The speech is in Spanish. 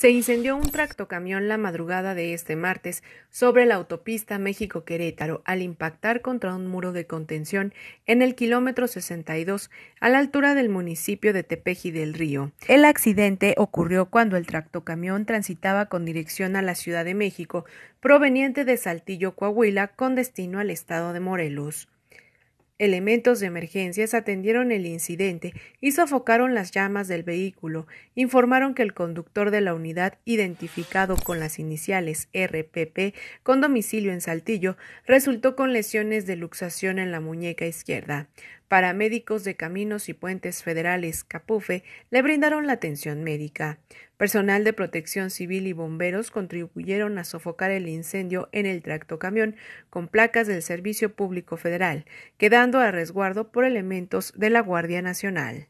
Se incendió un tractocamión la madrugada de este martes sobre la autopista México-Querétaro al impactar contra un muro de contención en el kilómetro 62 a la altura del municipio de Tepeji del Río. El accidente ocurrió cuando el tractocamión transitaba con dirección a la Ciudad de México, proveniente de Saltillo, Coahuila, con destino al estado de Morelos. Elementos de emergencias atendieron el incidente y sofocaron las llamas del vehículo. Informaron que el conductor de la unidad, identificado con las iniciales RPP, con domicilio en Saltillo, resultó con lesiones de luxación en la muñeca izquierda. Paramédicos de Caminos y Puentes Federales, CAPUFE, le brindaron la atención médica. Personal de protección civil y bomberos contribuyeron a sofocar el incendio en el tractocamión con placas del Servicio Público Federal, quedando a resguardo por elementos de la Guardia Nacional.